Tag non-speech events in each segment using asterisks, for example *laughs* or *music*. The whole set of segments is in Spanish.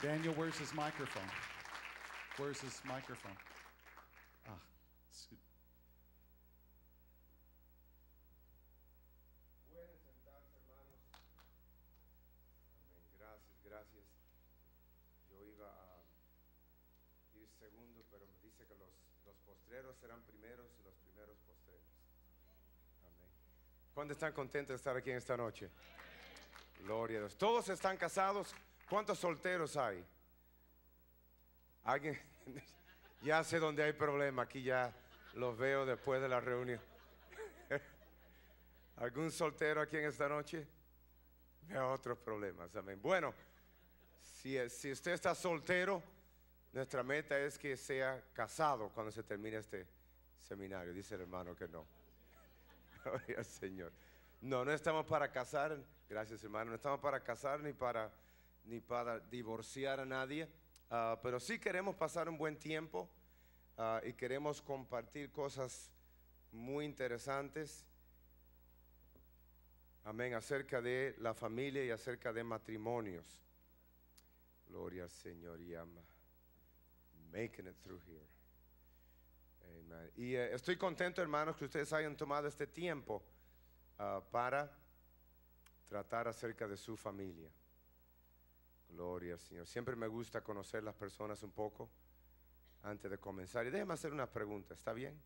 Daniel, where's his microphone? Where's his microphone? Ah, segundo, pero me dice que los, los, postreros serán primeros y los primeros postreros. Amén. ¿Cuántos están contentos de estar aquí esta noche? Gloria a Dios. ¿Todos están casados? ¿Cuántos solteros hay? ¿Alguien? *laughs* Ya sé dónde hay problema, aquí ya los veo después de la reunión. *laughs* ¿Algún soltero aquí en esta noche? Veo otros problemas, amén. Bueno, si, si usted está soltero, nuestra meta es que sea casado cuando se termine este seminario. Dice el hermano que no. *laughs* Señor. No, no estamos para casar, gracias hermano, no estamos para casar ni para ni para divorciar a nadie, ah, pero sí queremos pasar un buen tiempo ah, y queremos compartir cosas muy interesantes, amén, acerca de la familia y acerca de matrimonios. Gloria al Señor y ama. Making it through here. Amen. Y eh, estoy contento, hermanos, que ustedes hayan tomado este tiempo ah, para tratar acerca de su familia. Gloria al Señor. Siempre me gusta conocer las personas un poco antes de comenzar. Y déjeme hacer una pregunta, ¿está bien?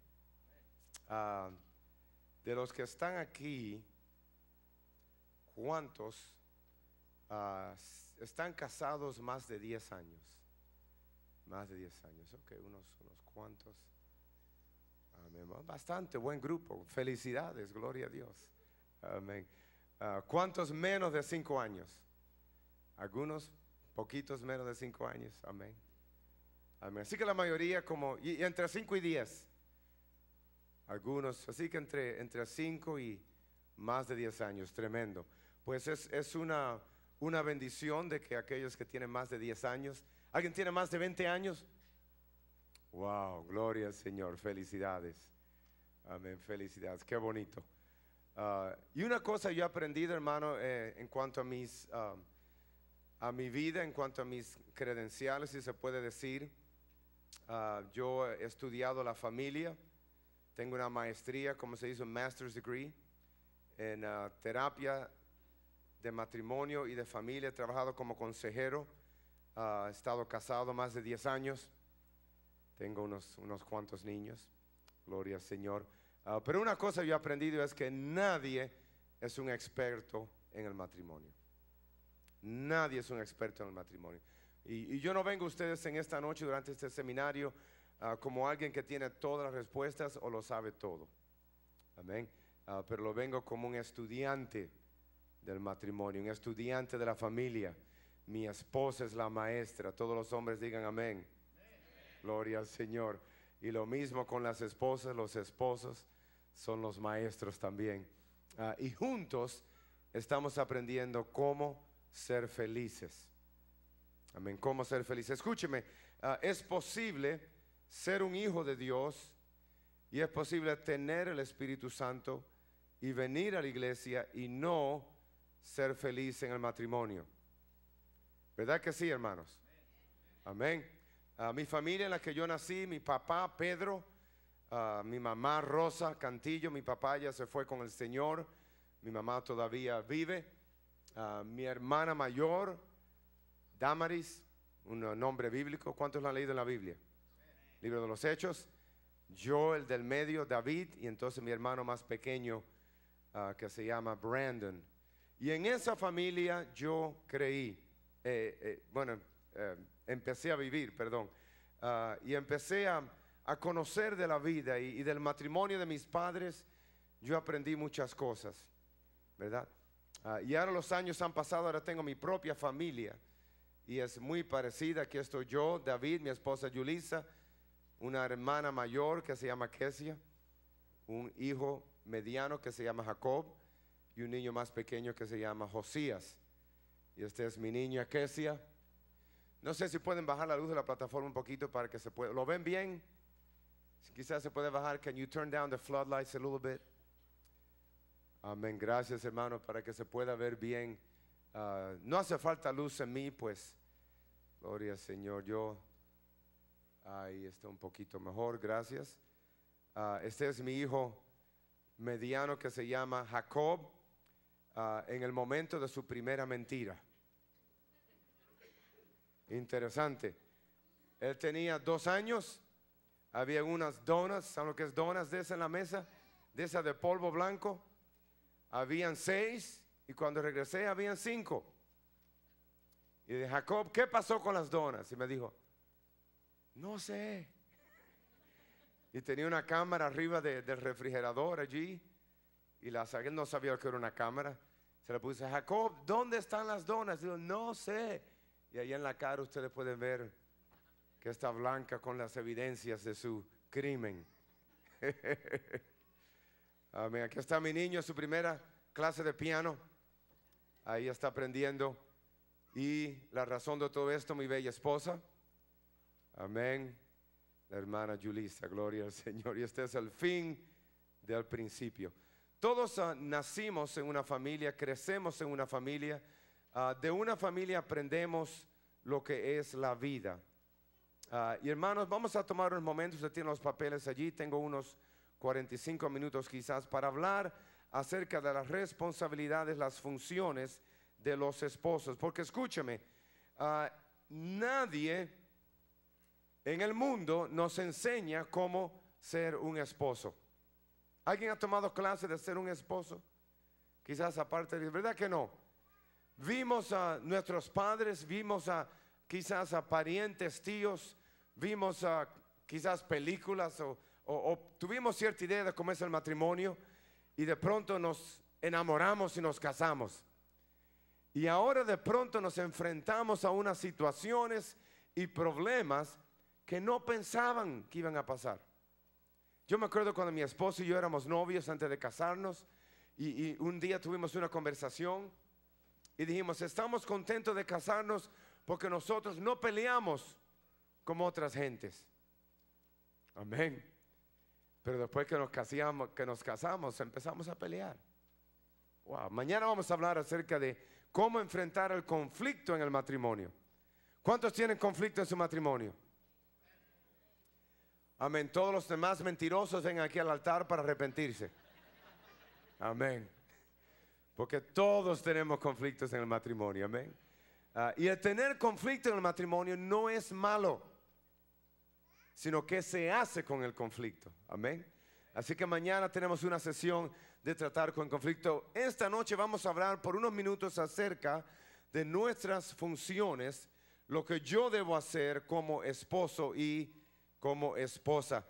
Ah, de los que están aquí, ¿cuántos ah, están casados más de 10 años? Más de 10 años, ok, unos, unos cuantos. Bastante buen grupo. Felicidades, gloria a Dios. Amén. Ah, ¿Cuántos menos de 5 años? Algunos poquitos menos de cinco años. Amén. Así que la mayoría como, y, entre cinco y diez Algunos, así que entre, entre 5 y más de diez años, tremendo. Pues es, una, una bendición de que aquellos que tienen más de diez años, ¿alguien tiene más de 20 años? Wow, gloria al Señor, felicidades. Amén, felicidades, qué bonito. Ah, y una cosa yo he aprendido, hermano, eh, en cuanto a mis... Ah, a mi vida, en cuanto a mis credenciales, si se puede decir. Ah, yo he estudiado la familia, tengo una maestría, como se dice, un master's degree en ah, terapia de matrimonio y de familia. He trabajado como consejero, ah, he estado casado más de 10 años, tengo unos, unos cuantos niños, gloria al Señor. pero una cosa yo he aprendido es que nadie es un experto en el matrimonio. Nadie es un experto en el matrimonio. Y, yo no vengo a ustedes en esta noche durante este seminario ah, como alguien que tiene todas las respuestas o lo sabe todo. Amén. Ah, pero lo vengo como un estudiante del matrimonio, un estudiante de la familia. Mi esposa es la maestra. Todos los hombres digan amén. Gloria al Señor. Y lo mismo con las esposas, los esposos son los maestros también. Ah, y juntos estamos aprendiendo cómo ser felices. Amén. ¿Cómo ser felices? Escúcheme, ah, es posible ser un hijo de Dios y es posible tener el Espíritu Santo y venir a la iglesia y no ser feliz en el matrimonio. ¿Verdad que sí, hermanos? Amén. A ah, mi familia en la que yo nací, mi papá Pedro, ah, mi mamá Rosa Cantillo, mi papá ya se fue con el Señor, mi mamá todavía vive. Ah, mi hermana mayor, Damaris, un nombre bíblico. ¿Cuántos lo han leído en la Biblia? Libro de los Hechos. Yo, el del medio, David, y entonces mi hermano más pequeño, ah, que se llama Brandon. Y en esa familia yo creí, eh, eh, bueno, eh, empecé a vivir, perdón, ah, y empecé a, a, conocer de la vida y, y del matrimonio de mis padres, yo aprendí muchas cosas, ¿verdad? Ah, y ahora los años han pasado, ahora tengo mi propia familia. Y es muy parecida. Aquí estoy yo, David, mi esposa Yulisa, una hermana mayor que se llama Kesia, un hijo mediano que se llama Jacob y un niño más pequeño que se llama Josías. Y este es mi niña Kesia. No sé si pueden bajar la luz de la plataforma un poquito para que se pueda. ¿Lo ven bien? Quizás se puede bajar. Can you turn down the floodlights a little bit? Amén. Gracias, hermano, para que se pueda ver bien. Ah, no hace falta luz en mí, pues. Gloria, al Señor. Yo. Ahí está un poquito mejor, gracias. Ah, este es mi hijo mediano que se llama Jacob. Ah, en el momento de su primera mentira. Interesante. Él tenía dos años. Había unas donas, ¿saben lo que es donas de esa en la mesa? De esa de polvo blanco habían seis y cuando regresé habían cinco. Y de Jacob, ¿qué pasó con las donas? Y me dijo, no sé. Y tenía una cámara arriba del refrigerador allí. Y la él no sabía que era una cámara. Se le puse, Jacob, ¿dónde están las donas? yo, no sé. Y ahí en la cara ustedes pueden ver que está blanca con las evidencias de su crimen. *laughs* Amén. Aquí está mi niño, su primera clase de piano. Ahí está aprendiendo. Y la razón de todo esto, mi bella esposa. Amén. La hermana Julissa, gloria al *laughs* Señor. Y este es el fin del principio. Todos ah, nacimos en una familia, crecemos en una familia. Ah, de una familia aprendemos lo que es la vida. Ah, y hermanos, vamos a tomar unos momentos, usted tiene los papeles allí, tengo unos 45 minutos quizás, para hablar acerca de las responsabilidades, las funciones de los esposos. Porque escúcheme, ah, nadie en el mundo nos enseña cómo ser un esposo. ¿Alguien ha tomado clase de ser un esposo? Quizás aparte de... ¿Verdad que no? Vimos a nuestros padres, vimos a quizás a parientes, tíos, vimos a quizás películas o o, tuvimos cierta idea de cómo es el matrimonio y de pronto nos enamoramos y nos casamos. Y ahora de pronto nos enfrentamos a unas situaciones y problemas que no pensaban que iban a pasar. Yo me acuerdo cuando mi esposo y yo éramos novios antes de casarnos y, y, un día tuvimos una conversación y dijimos, estamos contentos de casarnos porque nosotros no peleamos como otras gentes. Amén. Pero después que nos casamos, empezamos a pelear. Wow. Mañana vamos a hablar acerca de cómo enfrentar el conflicto en el matrimonio. ¿Cuántos tienen conflicto en su matrimonio? Amén. Todos los demás mentirosos ven aquí al altar para arrepentirse. Amén. Porque todos tenemos conflictos en el matrimonio. Amén. Ah, y el tener conflicto en el matrimonio no es malo sino que se hace con el conflicto. Amén. Así que mañana tenemos una sesión de tratar con conflicto. Esta noche vamos a hablar por unos minutos acerca de nuestras funciones, lo que yo debo hacer como esposo y como esposa.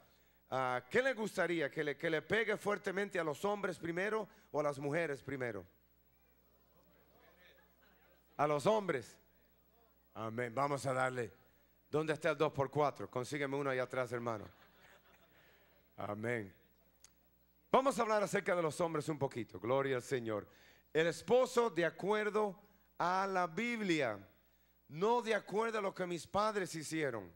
Ah, ¿Qué le gustaría? ¿Que le, ¿Que le pegue fuertemente a los hombres primero o a las mujeres primero? A los hombres. Amén. Vamos a darle. ¿Dónde está el 2x4? Consígueme uno allá atrás, hermano. Amén. Vamos a hablar acerca de los hombres un poquito. Gloria al Señor. El esposo de acuerdo a la Biblia, no de acuerdo a lo que mis padres hicieron,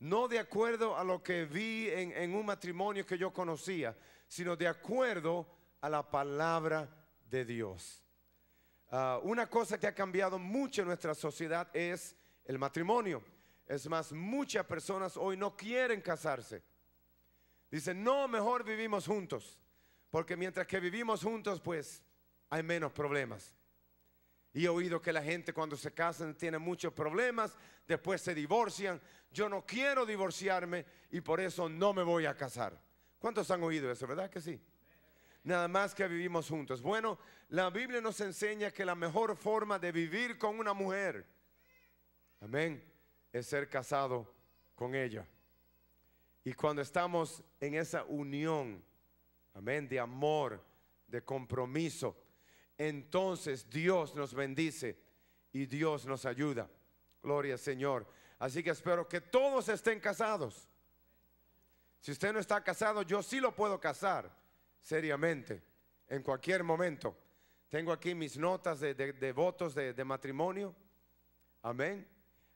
no de acuerdo a lo que vi en, un matrimonio que yo conocía, sino de acuerdo a la palabra de Dios. Ah, una cosa que ha cambiado mucho en nuestra sociedad es el matrimonio. Es más, muchas personas hoy no quieren casarse. Dicen, no, mejor vivimos juntos, porque mientras que vivimos juntos, pues hay menos problemas. Y he oído que la gente cuando se casan tiene muchos problemas, después se divorcian. Yo no quiero divorciarme y por eso no me voy a casar. ¿Cuántos han oído eso, verdad que sí? Nada más que vivimos juntos. Bueno, la Biblia nos enseña que la mejor forma de vivir con una mujer, amén, es ser casado con ella. Y cuando estamos en esa unión, amén, de amor, de compromiso, entonces Dios nos bendice y Dios nos ayuda. Gloria al Señor. Así que espero que todos estén casados. Si usted no está casado, yo sí lo puedo casar, seriamente, en cualquier momento. Tengo aquí mis notas de, votos de matrimonio. Amén.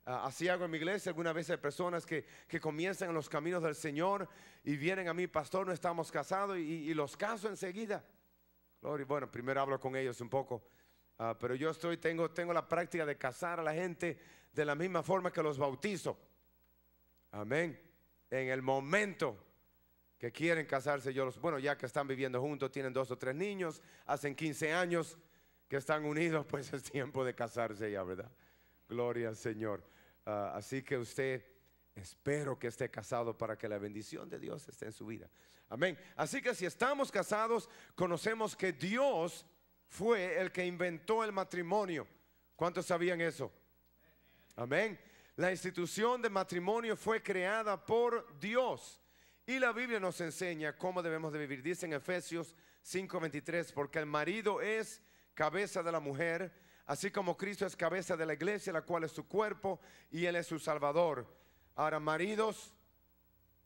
Ah, así hago en mi iglesia. Algunas veces hay personas que, comienzan en los caminos del Señor y vienen a mí, pastor, no estamos casados, y, los caso enseguida. Bueno, primero hablo con ellos un poco, ah, pero yo estoy, tengo, tengo la práctica de casar a la gente de la misma forma que los bautizo. Amén. En el momento que quieren casarse, yo los, bueno, ya que están viviendo juntos, tienen dos o tres niños, hacen 15 años que están unidos, *laughs* pues es tiempo de casarse ya, ¿verdad? Gloria al Señor. Ah, así que usted, espero que esté casado para que la bendición de Dios esté en su vida. Amén. Así que si estamos casados, conocemos que Dios fue el que inventó el matrimonio. ¿Cuántos sabían eso? Amén. La institución de matrimonio fue creada por Dios. Y la Biblia nos enseña cómo debemos de vivir. Dice en Efesios 5:23, porque el marido es cabeza de la mujer Así como Cristo es cabeza de la iglesia, la cual es su cuerpo, y Él es su Salvador. Ahora, maridos,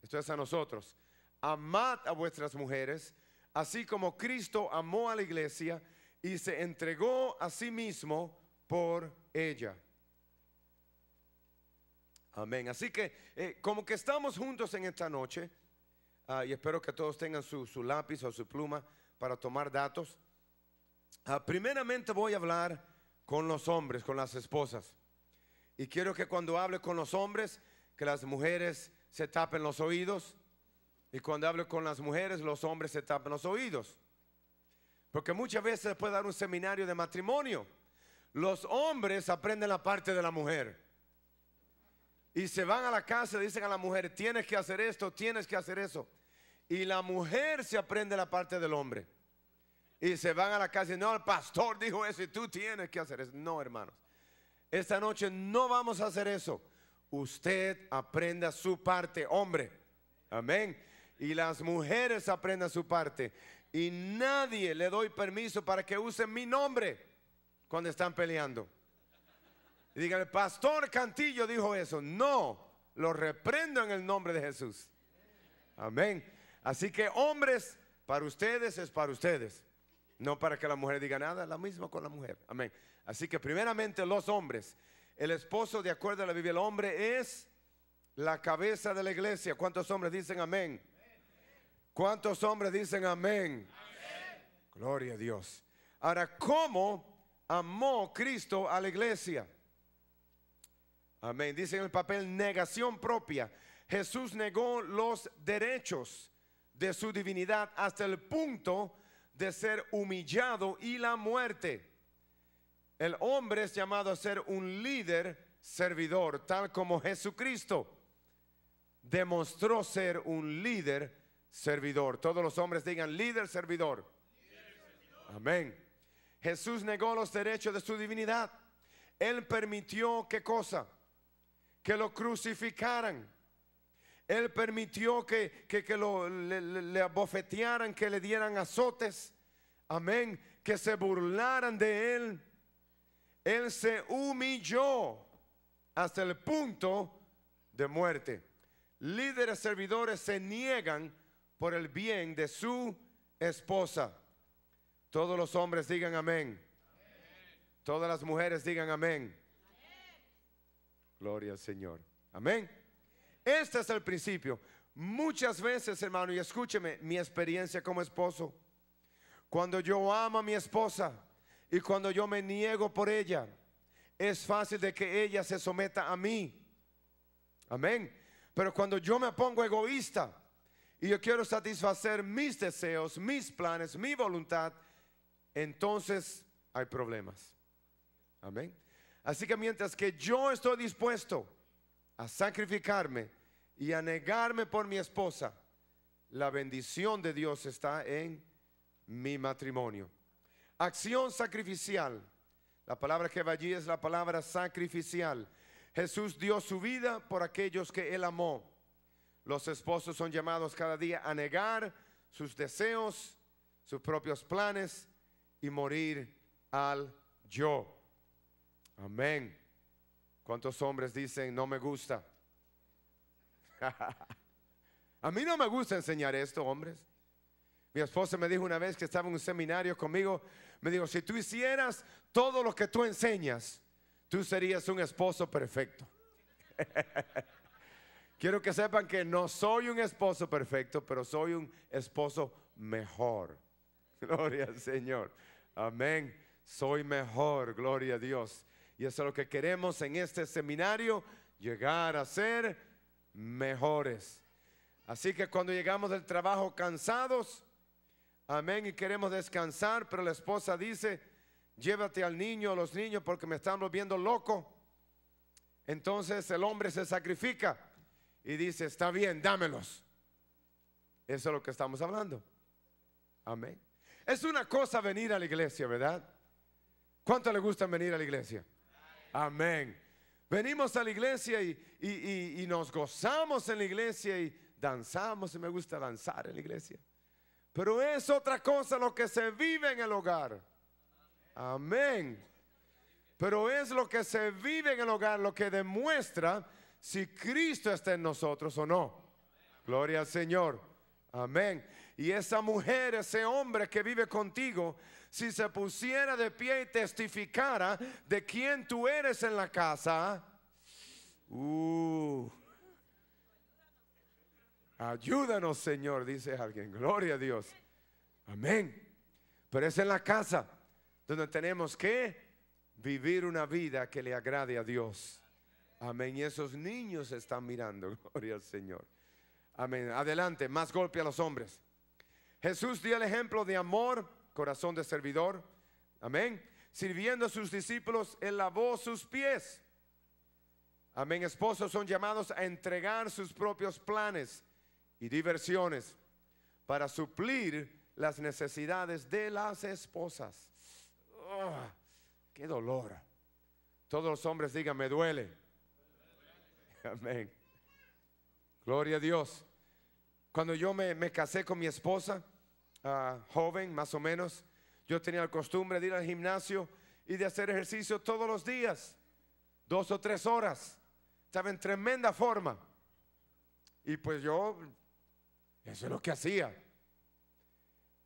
esto es a nosotros, amad a vuestras mujeres, así como Cristo amó a la iglesia y se entregó a sí mismo por ella. Amén. Así que eh, como que estamos juntos en esta noche, ah, y espero que todos tengan su, lápiz o su pluma para tomar datos, ah, primeramente voy a hablar con los hombres, con las esposas. Y quiero que cuando hable con los hombres, que las mujeres se tapen los oídos. Y cuando hable con las mujeres, los hombres se tapen los oídos. Porque muchas veces después de dar un seminario de matrimonio. Los hombres aprenden la parte de la mujer. Y se van a la casa y dicen a la mujer, tienes que hacer esto, tienes que hacer eso. Y la mujer se aprende la parte del hombre y se van a la casa y no, el pastor dijo eso y tú tienes que hacer eso. No, hermanos. Esta noche no vamos a hacer eso. Usted aprenda su parte, hombre. Amén. Y las mujeres aprendan su parte. Y nadie le doy permiso para que usen mi nombre cuando están peleando. Y digan, el pastor Cantillo dijo eso. No, lo reprendo en el nombre de Jesús. Amén. Así que hombres, para ustedes es para ustedes. No para que la mujer diga nada, la misma con la mujer. Amén. Así que primeramente los hombres. El esposo, de acuerdo a la Biblia, el hombre es la cabeza de la iglesia. ¿Cuántos hombres dicen amén? ¿Cuántos hombres dicen amén? amén? Gloria a Dios. Ahora, ¿cómo amó Cristo a la iglesia? Amén. Dice en el papel negación propia. Jesús negó los derechos de su divinidad hasta el punto de ser humillado y la muerte. El hombre es llamado a ser un líder servidor, tal como Jesucristo demostró ser un líder servidor. Todos los hombres digan líder servidor. Amén. Jesús negó los derechos de su divinidad. Él permitió qué cosa? Que lo crucificaran. Él permitió que, le, abofetearan, que le dieran azotes. Amén. Que se burlaran de Él. Él se humilló hasta el punto de muerte. Líderes servidores se niegan por el bien de su esposa. Todos los hombres digan amén. Todas las mujeres digan amén. Gloria al Señor. Amén. Este es el principio. Muchas veces, hermano, y escúcheme mi experiencia como esposo. Cuando yo amo a mi esposa y cuando yo me niego por ella, es fácil de que ella se someta a mí. Amén. Pero cuando yo me pongo egoísta y yo quiero satisfacer mis deseos, mis planes, mi voluntad, entonces hay problemas. Amén. Así que mientras que yo estoy dispuesto a sacrificarme, y a negarme por mi esposa, la bendición de Dios está en mi matrimonio. Acción sacrificial. La palabra que va allí es la palabra sacrificial. Jesús dio su vida por aquellos que él amó. Los esposos son llamados cada día a negar sus deseos, sus propios planes y morir al yo. Amén. ¿Cuántos hombres dicen, no me gusta? *laughs* a mí no me gusta enseñar esto, hombres. Mi esposa me dijo una vez que estaba en un seminario conmigo, me dijo, si tú hicieras todo lo que tú enseñas, tú serías un esposo perfecto. *laughs* Quiero que sepan que no soy un esposo perfecto, pero soy un esposo mejor. *laughs* Gloria al Señor. Amén. Soy mejor, gloria a Dios. Y eso es lo que queremos en este seminario, llegar a ser mejores. Así que cuando llegamos del trabajo cansados, amén, y queremos descansar, pero la esposa dice, llévate al niño a los niños porque me están volviendo loco. Entonces el hombre se sacrifica y dice, está bien, dámelos. Eso es lo que estamos hablando. Amén. Es una cosa venir a la iglesia, ¿verdad? ¿Cuánto le gusta venir a la iglesia? Amén. Venimos a la iglesia y, nos gozamos en la iglesia y danzamos, y me gusta danzar en la iglesia. Pero es otra cosa lo que se vive en el hogar. Amén. Pero es lo que se vive en el hogar lo que demuestra si Cristo está en nosotros o no. Gloria al Señor. Amén. Y esa mujer, ese hombre que vive contigo, si se pusiera de pie y testificara de quién tú eres en la casa, uh, ayúdanos Señor, dice alguien, gloria a Dios. Amén. Pero es en la casa donde tenemos que vivir una vida que le agrade a Dios. Amén. Y esos niños están mirando, *laughs* gloria al Señor. Amén. Adelante, más golpe a los hombres. Jesús dio el ejemplo de amor corazón de servidor. Amén. Sirviendo a sus discípulos, Él lavó sus pies. Amén. Esposos son llamados a entregar sus propios planes y diversiones para suplir las necesidades de las esposas. Ah, ¡Qué dolor! Todos los hombres digan, me duele. Amén. Gloria a Dios. Cuando yo me casé con mi esposa, joven, más o menos, yo tenía la costumbre de ir al gimnasio y de hacer ejercicio todos los días, dos o tres horas. Estaba en tremenda forma. Y pues yo, eso es lo que hacía.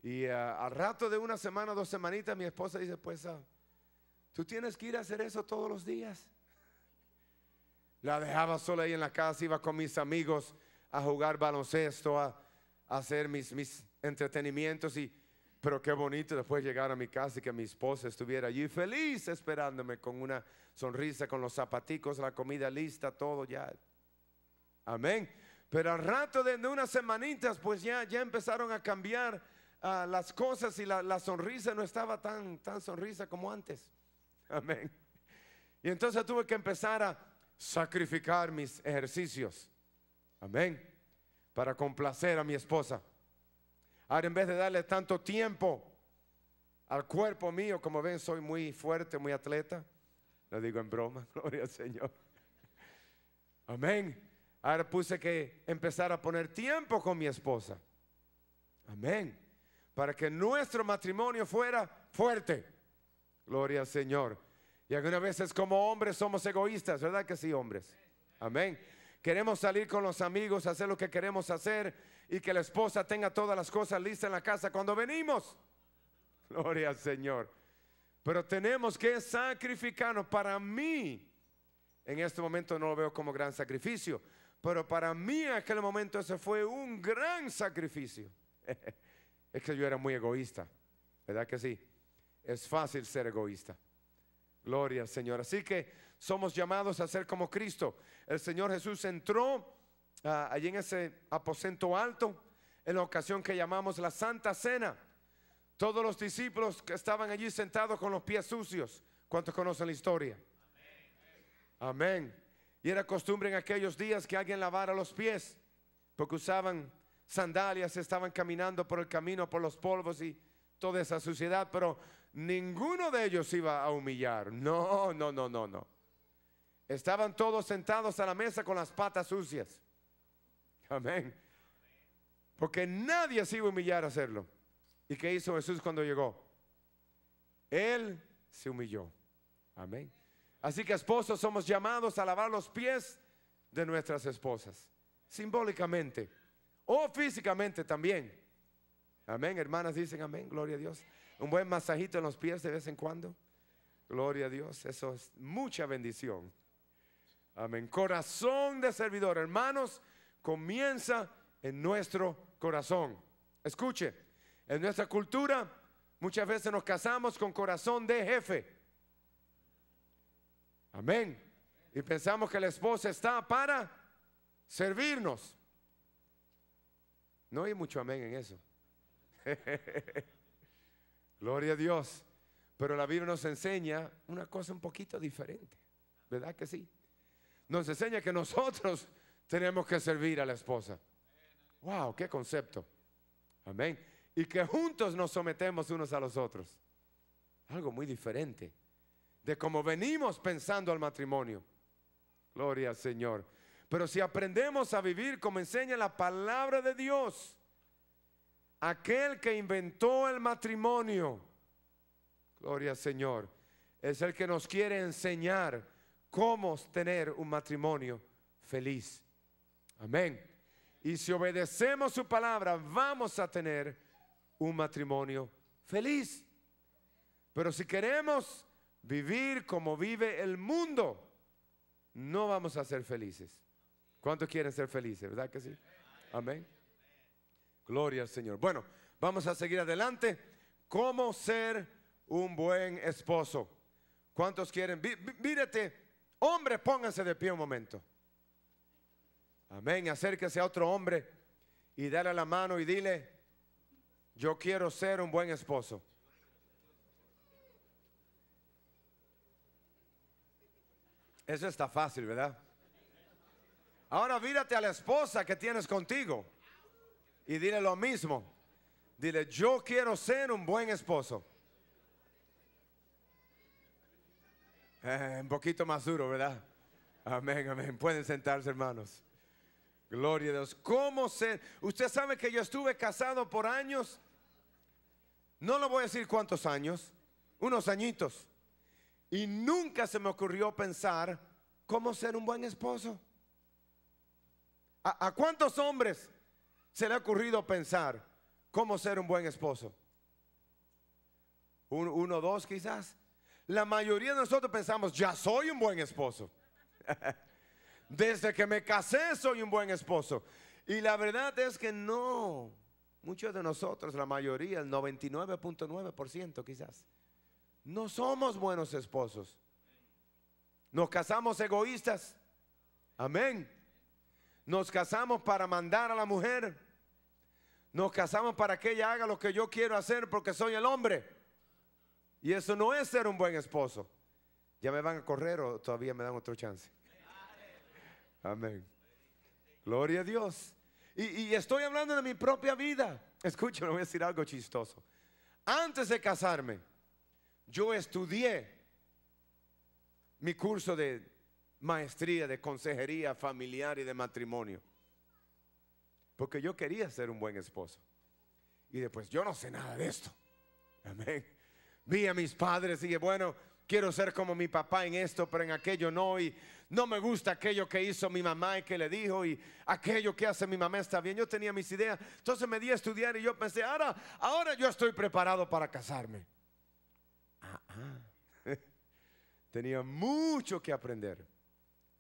Y eh, al rato de una semana, dos semanitas, mi esposa dice, pues, ah, tú tienes que ir a hacer eso todos los días. La dejaba sola ahí en la casa, iba con mis amigos a jugar baloncesto, a, hacer mis, mis entretenimientos y, pero qué bonito después llegar a mi casa y que mi esposa estuviera allí feliz esperándome con una sonrisa, con los zapaticos, la comida lista, todo ya. Amén. Pero al rato de, unas semanitas, pues ya, ya empezaron a cambiar ah, las cosas y la, la, sonrisa no estaba tan, tan sonrisa como antes. *laughs* Amén. Y entonces tuve que empezar a sacrificar mis ejercicios. Amén para complacer a mi esposa. Ahora en vez de darle tanto tiempo al cuerpo mío, como ven, soy muy fuerte, muy atleta. Lo digo en broma, *laughs* gloria al Señor. Amén. Ahora puse que empezar a poner tiempo con mi esposa. Amén. Para que nuestro matrimonio fuera fuerte. Gloria al Señor. Y algunas veces como hombres somos egoístas, ¿verdad que sí, hombres? Amén. Queremos salir con los amigos, hacer lo que queremos hacer y que la esposa tenga todas las cosas listas en la casa cuando venimos. *laughs* Gloria al Señor. Pero tenemos que sacrificarnos. Para mí, en este momento no lo veo como gran sacrificio, pero para mí en aquel momento ese fue un gran sacrificio. *laughs* es que yo era muy egoísta, ¿verdad que sí? Es fácil ser egoísta. Gloria al Señor. Así que somos llamados a ser como Cristo. El Señor Jesús entró ah, allí en ese aposento alto en la ocasión que llamamos la Santa Cena. Todos los discípulos que estaban allí sentados con los pies sucios. ¿Cuántos conocen la historia? Amén. Amén. Y era costumbre en aquellos días que alguien lavara los pies, porque usaban sandalias, estaban caminando por el camino, por los polvos y toda esa suciedad, pero ninguno de ellos iba a humillar. No, no, no, no, no. Estaban todos sentados a la mesa con las patas sucias. Amén. Porque nadie se iba a humillar a hacerlo. ¿Y qué hizo Jesús cuando llegó? Él se humilló. Amén. Así que esposos somos llamados a lavar los pies de nuestras esposas. Simbólicamente. O físicamente también. Amén. Hermanas dicen amén. Gloria a Dios. Un buen masajito en los pies de vez en cuando. Gloria a Dios. Eso es mucha bendición. Amén. Corazón de servidor, hermanos, comienza en nuestro corazón. Escuche, en nuestra cultura muchas veces nos casamos con corazón de jefe. Amén. Y pensamos que la esposa está para servirnos. No hay mucho amén en eso. *laughs* Gloria a Dios. Pero la Biblia nos enseña una cosa un poquito diferente. ¿Verdad que sí? nos enseña que nosotros *laughs* tenemos que servir a la esposa. ¡Wow! ¡Qué concepto! Amén. Y que juntos nos sometemos unos a los otros. Algo muy diferente de cómo venimos pensando al matrimonio. Gloria al Señor. Pero si aprendemos a vivir como enseña la palabra de Dios, aquel que inventó el matrimonio, gloria al Señor, es el que nos quiere enseñar cómo tener un matrimonio feliz. Amén. Y si obedecemos su palabra, vamos a tener un matrimonio feliz. Pero si queremos vivir como vive el mundo, no vamos a ser felices. ¿Cuántos quieren ser felices? ¿Verdad que sí? Amén. Gloria al Señor. Bueno, vamos a seguir adelante. ¿Cómo ser un buen esposo? ¿Cuántos quieren? Mírate Hombre, pónganse de pie un momento. Amén. Acérquese a otro hombre y dale la mano y dile, yo quiero ser un buen esposo. Eso está fácil, ¿verdad? Ahora vírate a la esposa que tienes contigo y dile lo mismo. Dile, yo quiero ser un buen esposo. Eh, un poquito más duro, ¿verdad? Amén, amén. Pueden sentarse, hermanos. Gloria a Dios. ¿Cómo ser? Usted sabe que yo estuve casado por años. No lo voy a decir cuántos años. Unos añitos. Y nunca se me ocurrió pensar cómo ser un buen esposo. ¿A, cuántos hombres se le ha ocurrido pensar cómo ser un buen esposo? uno, uno dos quizás. La mayoría de nosotros pensamos, ya soy un buen esposo. *laughs* Desde que me casé soy un buen esposo. Y la verdad es que no. Muchos de nosotros, la mayoría, el 99.9% quizás, no somos buenos esposos. Nos casamos egoístas. Amén. Nos casamos para mandar a la mujer. Nos casamos para que ella haga lo que yo quiero hacer porque soy el hombre. Y eso no es ser un buen esposo. ¿Ya me van a correr o todavía me dan otro chance? Amén. Gloria a Dios. Y, estoy hablando de mi propia vida. Escúchame, voy a decir algo chistoso. Antes de casarme, yo estudié mi curso de maestría, de consejería familiar y de matrimonio. Porque yo quería ser un buen esposo. Y después, yo no sé nada de esto. Amén vi a mis padres y dije, bueno, quiero ser como mi papá en esto, pero en aquello no, y no me gusta aquello que hizo mi mamá y que le dijo, y aquello que hace mi mamá está bien. Yo tenía mis ideas, entonces me di a estudiar y yo pensé, ahora, ahora yo estoy preparado para casarme. Ah, ah. *laughs* tenía mucho que aprender,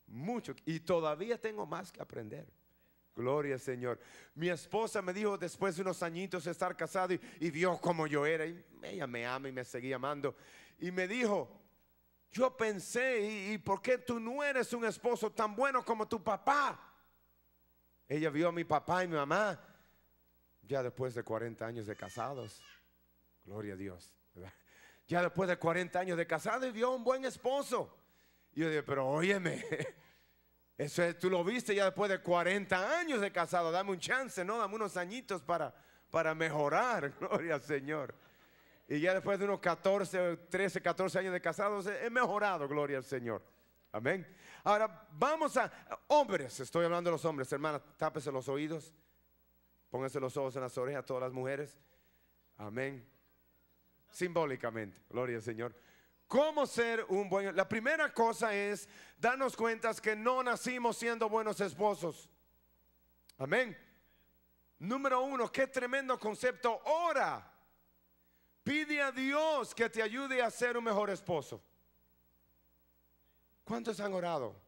mucho, y todavía tengo más que aprender. Gloria al Señor. Mi esposa me dijo después de unos añitos de estar casado y, vio como yo era. Y ella me ama y me seguía amando. Y me dijo, yo pensé, ¿y, por qué tú no eres un esposo tan bueno como tu papá? Ella vio a mi papá y mi mamá ya después de 40 años de casados. Gloria a Dios. Ya después de 40 años de casados y vio un buen esposo. Y yo dije, pero óyeme. Eso es, tú lo viste ya después de 40 años de casado. Dame un chance, ¿no? Dame unos añitos para, para mejorar. *laughs* Gloria al Señor. Y ya después de unos 14, 13, 14 años de casado he mejorado, gloria al Señor. Amén. Ahora vamos a, hombres, estoy hablando de los hombres, hermanas, tápese los oídos, pónganse los ojos en las orejas, todas las mujeres. Amén. Simbólicamente, gloria al Señor cómo ser un buen... La primera cosa es darnos cuenta que no nacimos siendo buenos esposos. Amén. Número uno, qué tremendo concepto. Ora. Pide a Dios que te ayude a ser un mejor esposo. ¿Cuántos han orado?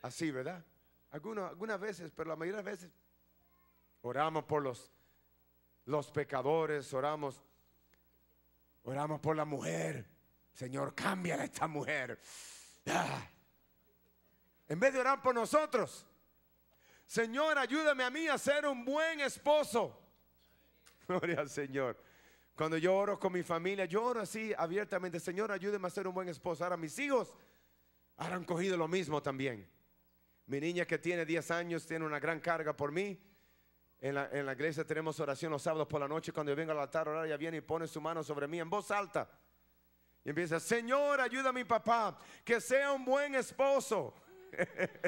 Así, ¿verdad? Algunos, algunas veces, pero la mayoría de veces oramos por los, los pecadores, oramos, oramos por la mujer, Señor, cambia a esta mujer. Ah. En vez de orar por nosotros, Señor, ayúdame a mí a ser un buen esposo. *laughs* Gloria al Señor. Cuando yo oro con mi familia, yo oro así abiertamente, Señor, ayúdame a ser un buen esposo. Ahora mis hijos Harán cogido lo mismo también. Mi niña que tiene 10 años tiene una gran carga por mí. En la, iglesia tenemos oración los sábados por la noche. Cuando yo vengo al altar a orar, ella viene y pone su mano sobre mí en voz alta. Y empieza, Señor, ayuda a mi papá, que sea un buen esposo,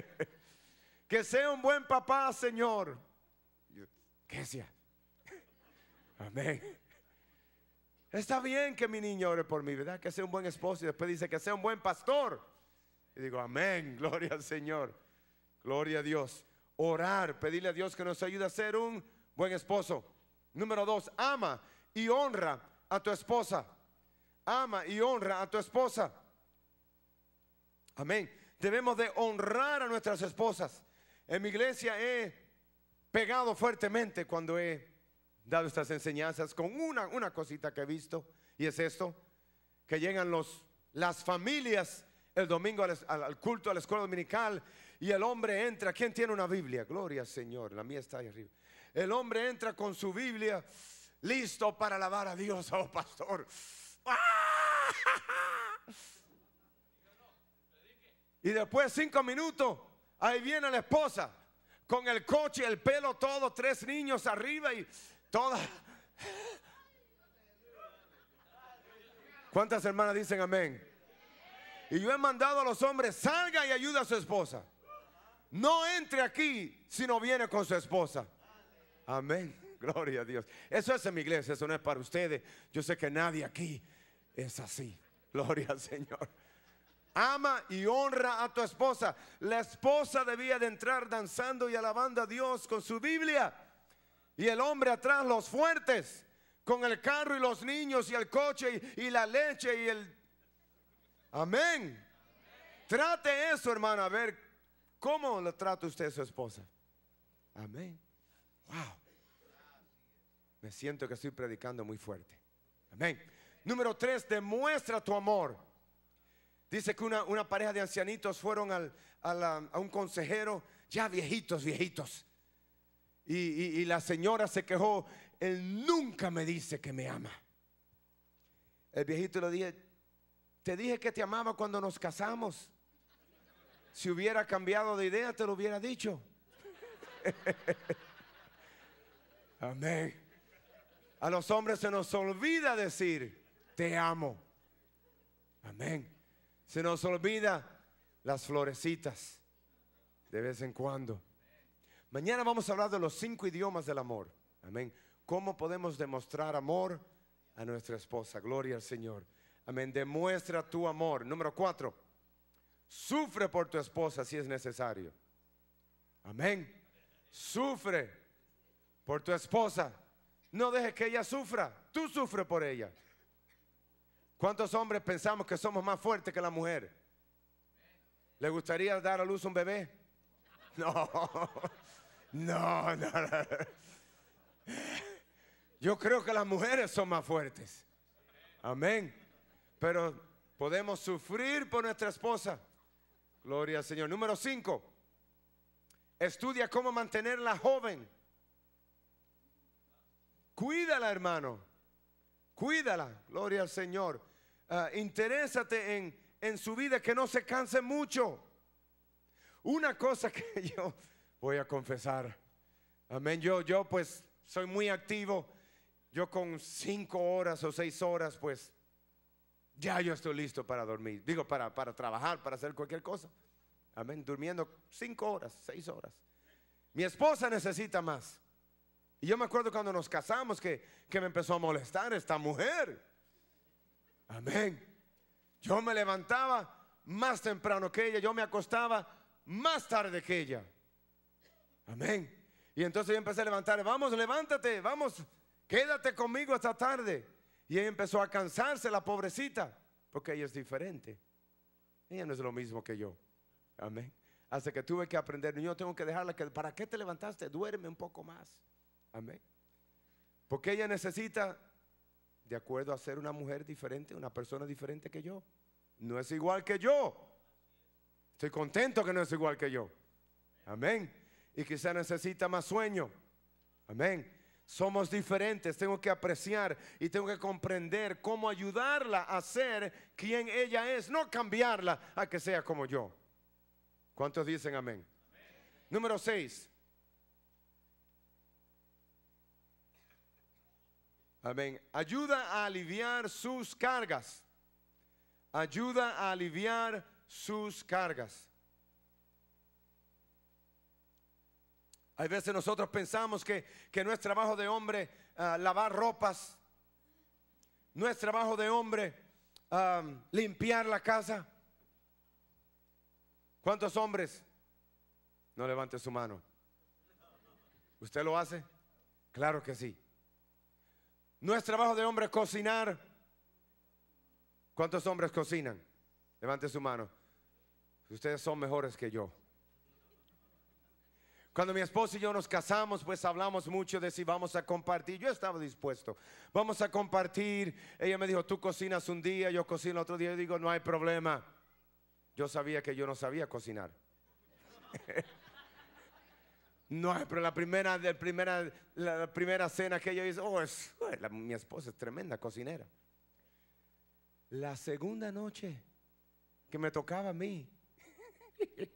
*laughs* que sea un buen papá, Señor. ¿Qué sea? *laughs* Amén. Está bien que mi niño ore por mí, ¿verdad? Que sea un buen esposo y después dice que sea un buen pastor. Y digo, amén, *laughs* gloria al Señor, gloria a Dios. Orar, pedirle a Dios que nos ayude a ser un buen esposo. Número dos, ama y honra a tu esposa ama y honra a tu esposa. Amén. Debemos de honrar a nuestras esposas. En mi iglesia he pegado fuertemente cuando he dado estas enseñanzas con una, una cosita que he visto y es esto, que llegan los, las familias el domingo al, al culto, a la escuela dominical y el hombre entra, ¿quién tiene una Biblia? Gloria al Señor, la mía está ahí arriba. El hombre entra con su Biblia listo para alabar a Dios, *laughs* oh pastor. Y después cinco minutos, ahí viene la esposa con el coche, el pelo, todo, tres niños arriba y todas. ¿Cuántas hermanas dicen amén? Y yo he mandado a los hombres, salga y ayuda a su esposa. No entre aquí si no viene con su esposa. Amén. Gloria a Dios. Eso es en mi iglesia, eso no es para ustedes. Yo sé que nadie aquí es así. Gloria al Señor. Ama y honra a tu esposa. La esposa debía de entrar danzando y alabando a Dios con su Biblia. Y el hombre atrás, los fuertes, con el carro y los niños y el coche y, la leche y el... Amén. Trate eso, hermano a ver cómo lo trata usted a su esposa. Amén. Wow. Me siento que estoy predicando muy fuerte. Amén. Número tres, demuestra tu amor. Dice que una, pareja de ancianitos fueron um, a, un consejero, ya viejitos, viejitos. Y, y, la señora se quejó, él nunca me dice que me ama. El viejito le dije, te dije que te amaba cuando nos casamos. Si hubiera cambiado de idea, te lo hubiera dicho. *laughs* Amén. A los hombres se nos olvida decir, te amo. Amén. Se nos olvida las florecitas de vez en cuando. Mañana vamos a hablar de los cinco idiomas del amor. Amén. ¿Cómo podemos demostrar amor a nuestra esposa? Gloria al Señor. Amén. Demuestra tu amor. Número cuatro. Sufre por tu esposa si es necesario. Amén. Sufre por tu esposa. No dejes que ella sufra. Tú sufres por ella. ¿Cuántos hombres pensamos que somos más fuertes que la mujer? ¿Le gustaría dar a luz un bebé? *laughs* No, no, no. Yo creo que las mujeres son más fuertes. Amén. Pero podemos sufrir por nuestra esposa. Gloria al Señor. Número cinco, Estudia cómo mantenerla joven. Cuídala, hermano. Cuídala, gloria al Señor. Ah, interésate en, su vida, que no se canse mucho. Una cosa que *laughs* yo voy a confesar, amén, yo, yo pues soy muy activo, yo con cinco horas o seis horas pues ya yo estoy listo para dormir, digo para, para trabajar, para hacer cualquier cosa. Amén, durmiendo cinco horas, seis horas. Mi esposa necesita más. Y yo me acuerdo cuando nos casamos que, me empezó a molestar esta mujer. Amén. Yo me levantaba más temprano que ella, yo me acostaba más tarde que ella. Amén. Y entonces yo empecé a levantar, vamos, levántate, vamos, quédate conmigo esta tarde. Y ella empezó a cansarse, la pobrecita, porque ella es diferente. Ella no es lo mismo que yo. Amén. Hasta que tuve que aprender, yo tengo que dejarla, que, ¿para qué te levantaste? Duerme un poco más. Amén. Porque ella necesita, de acuerdo a ser una mujer diferente, una persona diferente que yo. No es igual que yo. Estoy contento que no es igual que yo. Amén. Y quizá necesita más sueño. Amén. Somos diferentes, tengo que apreciar y tengo que comprender cómo ayudarla a ser quien ella es, no cambiarla a que sea como yo. ¿Cuántos dicen amén? Número seis Ayuda a aliviar sus cargas. Ayuda a aliviar sus cargas. Hay veces nosotros pensamos que, que no es trabajo de hombre ah, lavar ropas, no es trabajo de hombre ah, limpiar la casa. ¿Cuántos hombres? No levante su mano. ¿Usted lo hace? Claro que sí. No es trabajo de hombre cocinar. ¿Cuántos hombres cocinan? Levante su mano. Ustedes son mejores que yo. Cuando mi esposo y yo nos casamos, pues hablamos mucho de si vamos a compartir. Yo estaba dispuesto. Vamos a compartir. Ella me dijo, tú cocinas un día, yo cocino otro día. Yo digo, no hay problema. Yo sabía que yo no sabía cocinar. *laughs* No, pero la primera, primera, la primera cena que yo hice, oh, es, mi esposa es tremenda cocinera. La segunda noche que me tocaba a mí, *laughs*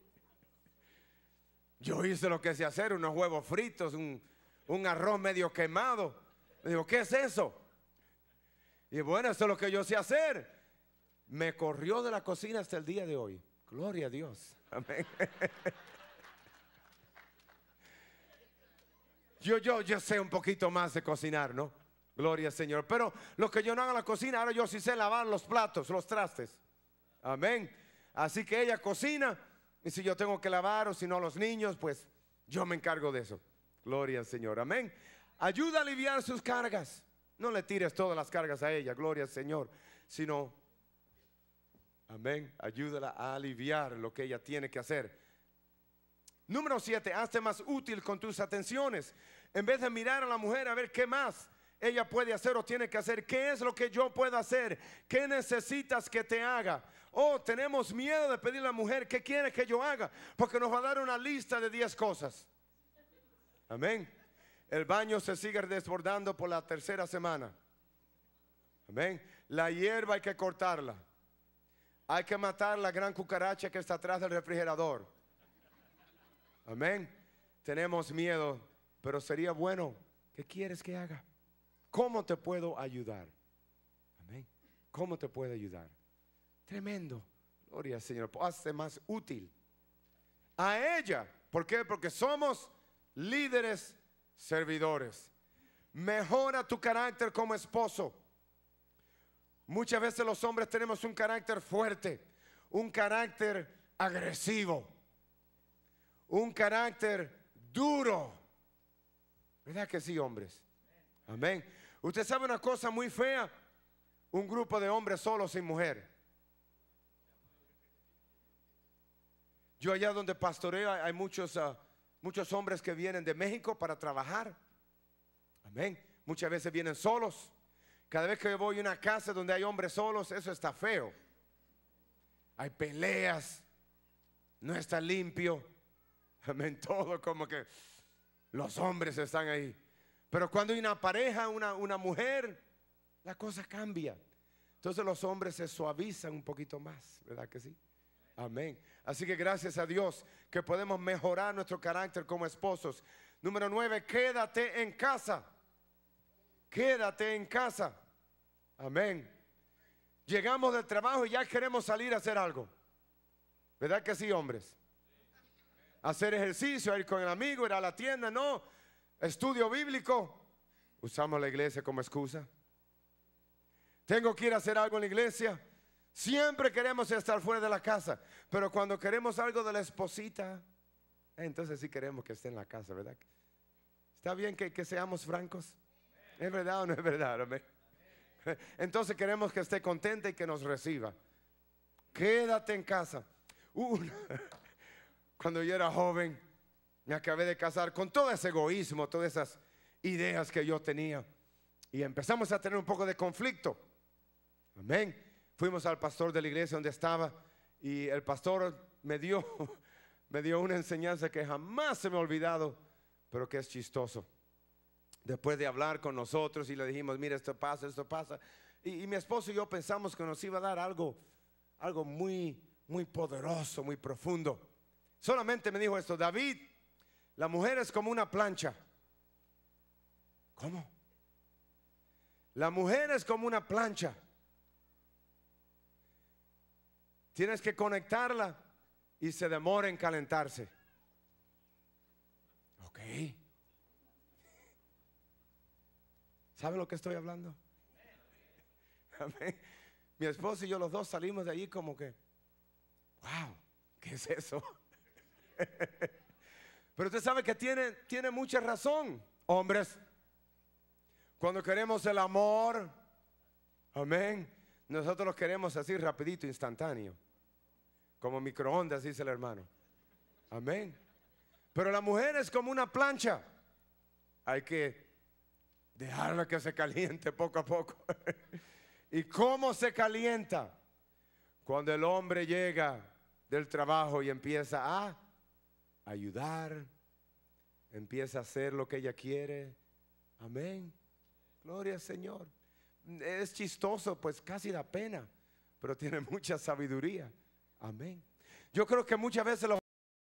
yo hice lo que sé hacer, unos huevos fritos, un, arroz medio quemado. Me digo, ¿qué es eso? Y bueno, eso es lo que yo sé hacer. Me corrió de la cocina hasta el día de hoy. Gloria a Dios. Amén. *laughs* Yo, yo, sé un poquito más de cocinar, ¿no? Gloria al Señor. Pero lo que yo no hago en la cocina, ahora yo sí sé lavar los platos, los trastes. Amén. Así que ella cocina. Y si yo tengo que lavar o si no los niños, pues yo me encargo de eso. Gloria al Señor. Amén. Ayuda a aliviar sus cargas. No le tires todas las cargas a ella, gloria al Señor, sino, amén, ayúdala a aliviar lo que ella tiene que hacer Número siete, hazte más útil con tus atenciones. En vez de mirar a la mujer a ver qué más ella puede hacer o tiene que hacer, qué es lo que yo puedo hacer, qué necesitas que te haga. Oh, tenemos miedo de pedirle a la mujer qué quiere que yo haga, porque nos va a dar una lista de 10 cosas. Amén. El baño se sigue desbordando por la tercera semana. Amén. La hierba hay que cortarla. Hay que matar la gran cucaracha que está atrás del refrigerador. Amén. Tenemos miedo, pero sería bueno. ¿Qué quieres que haga? ¿Cómo te puedo ayudar? Amén. ¿Cómo te puedo ayudar? Tremendo. Gloria al Señor. Hazte más útil. A ella. ¿Por qué? Porque somos líderes servidores. Mejora tu carácter como esposo. Muchas veces los hombres tenemos un carácter fuerte, un carácter agresivo un carácter duro. ¿Verdad que sí, hombres? Amén. Usted sabe una cosa muy fea, un grupo de hombres solos sin mujer. Yo allá donde pastoreo hay muchos, ah, muchos hombres que vienen de México para trabajar. Amén. Muchas veces vienen solos. Cada vez que voy a una casa donde hay hombres solos, eso está feo. Hay peleas, no está limpio. Amén. Todo como que los hombres están ahí. Pero cuando hay una pareja, una, mujer, la cosa cambia. Entonces los hombres se suavizan un poquito más, ¿verdad que sí? Amén. Así que gracias a Dios que podemos mejorar nuestro carácter como esposos. Número nueve, quédate en casa. Quédate en casa. Amén. Llegamos del trabajo y ya queremos salir a hacer algo. ¿Verdad que sí, hombres? hacer ejercicio, ir con el amigo, ir a la tienda, no. Estudio bíblico. Usamos la iglesia como excusa. Tengo que ir a hacer algo en la iglesia. Siempre queremos estar fuera de la casa, pero cuando queremos algo de la esposita, eh, entonces sí queremos que esté en la casa, ¿verdad? Está bien que, seamos francos. ¿Es verdad o no es verdad? Entonces queremos que esté contenta y que nos reciba. Quédate en casa cuando yo era joven, me acabé de casar con todo ese egoísmo, todas esas ideas que yo tenía. Y empezamos a tener un poco de conflicto. Amén. Fuimos al pastor de la iglesia donde estaba y el pastor me dio, *laughs* me dio una enseñanza que jamás se me ha olvidado, pero que es chistoso. Después de hablar con nosotros y le dijimos, mira, esto pasa, esto pasa. Y, y mi esposo y yo pensamos que nos iba a dar algo, algo muy, muy poderoso, muy profundo. Solamente me dijo esto, David, la mujer es como una plancha. ¿Cómo? La mujer es como una plancha. Tienes que conectarla y se demora en calentarse. Ok. ¿Sabe lo que estoy hablando? Mi esposo y yo los dos salimos de allí como que, wow, ¿qué es eso? *laughs* Pero usted sabe que tiene, tiene mucha razón, hombres. Cuando queremos el amor, amén, nosotros lo queremos así rapidito, instantáneo. Como microondas, dice el hermano. Amén. Pero la mujer es como una plancha. Hay que dejarla que se caliente poco a poco. *laughs* ¿Y cómo se calienta? Cuando el hombre llega del trabajo y empieza a ayudar, empieza a hacer lo que ella quiere. Amén. Gloria al Señor. Es chistoso, pues casi la pena, pero tiene mucha sabiduría. Amén. Yo creo que muchas veces los